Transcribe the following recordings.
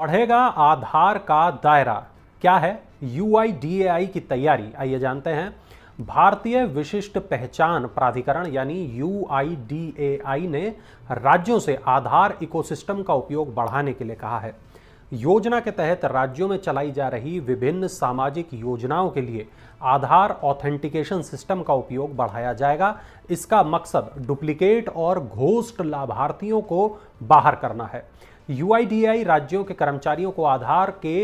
बढ़ेगा आधार का दायरा क्या है यू की तैयारी आइए जानते हैं भारतीय विशिष्ट पहचान प्राधिकरण यानी यू ने राज्यों से आधार इकोसिस्टम का उपयोग बढ़ाने के लिए कहा है योजना के तहत राज्यों में चलाई जा रही विभिन्न सामाजिक योजनाओं के लिए आधार ऑथेंटिकेशन सिस्टम का उपयोग बढ़ाया जाएगा इसका मकसद डुप्लीकेट और घोष्ट लाभार्थियों को बाहर करना है यूआईडीआई राज्यों के कर्मचारियों को आधार के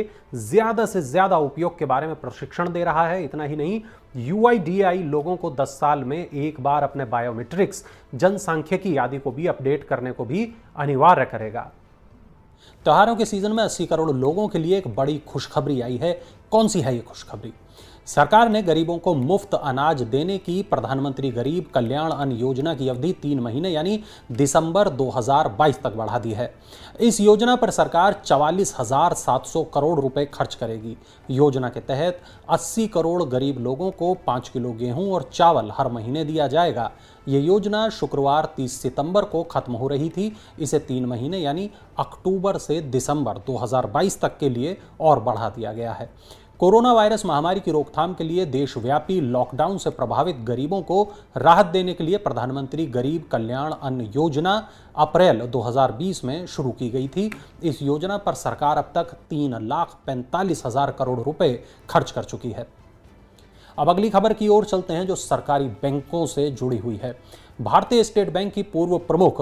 ज्यादा से ज्यादा उपयोग के बारे में प्रशिक्षण दे रहा है इतना ही नहीं यूआईडीआई लोगों को 10 साल में एक बार अपने बायोमेट्रिक्स जनसांख्यिकी आदि को भी अपडेट करने को भी अनिवार्य करेगा त्योहारों के सीजन में अस्सी करोड़ लोगों के लिए एक बड़ी खुशखबरी आई है कौन सी है ये खुशखबरी सरकार ने गरीबों को मुफ्त अनाज देने की प्रधानमंत्री गरीब कल्याण अन्न योजना की अवधि तीन महीने यानी दिसंबर 2022 तक बढ़ा दी है इस योजना पर सरकार चवालीस हजार सात सौ करोड़ रुपए खर्च करेगी योजना के तहत 80 करोड़ गरीब लोगों को 5 किलो गेहूं और चावल हर महीने दिया जाएगा ये योजना शुक्रवार 30 सितंबर को खत्म हो रही थी इसे तीन महीने यानी अक्टूबर से दिसंबर 2022 तक के लिए और बढ़ा दिया गया है कोरोना वायरस महामारी की रोकथाम के लिए देशव्यापी लॉकडाउन से प्रभावित गरीबों को राहत देने के लिए प्रधानमंत्री गरीब कल्याण अन्न योजना अप्रैल 2020 में शुरू की गई थी इस योजना पर सरकार अब तक तीन लाख पैंतालीस हजार करोड़ रुपए खर्च कर चुकी है अब अगली खबर की ओर चलते हैं जो सरकारी बैंकों से जुड़ी हुई है भारतीय स्टेट बैंक की पूर्व प्रमुख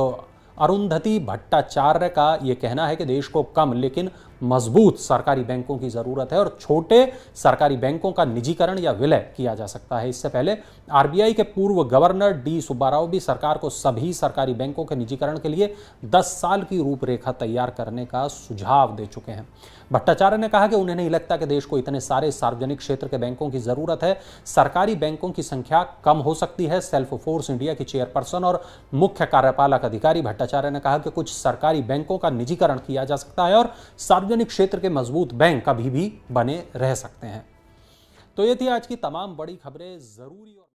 अरुंधति भट्टाचार्य का ये कहना है कि देश को कम लेकिन मजबूत सरकारी बैंकों की ज़रूरत है और छोटे सरकारी बैंकों का निजीकरण या विलय किया जा सकता है इससे पहले आरबीआई के पूर्व गवर्नर डी सुब्बाराव भी सरकार को सभी सरकारी बैंकों के निजीकरण के लिए 10 साल की रूपरेखा तैयार करने का सुझाव दे चुके हैं भट्टाचार्य ने कहा कि उन्हें नहीं लगता कि देश को इतने सारे सार्वजनिक क्षेत्र के बैंकों की ज़रूरत है सरकारी बैंकों की संख्या कम हो सकती है सेल्फ फोर्स इंडिया की चेयरपर्सन और मुख्य कार्यपालक अधिकारी भट्टाचार्य ने कहा कि कुछ सरकारी बैंकों का निजीकरण किया जा सकता है और सार्वजनिक सार्वजनिक क्षेत्र के मजबूत बैंक अभी भी बने रह सकते हैं तो ये थी आज की तमाम बड़ी खबरें ज़रूरी और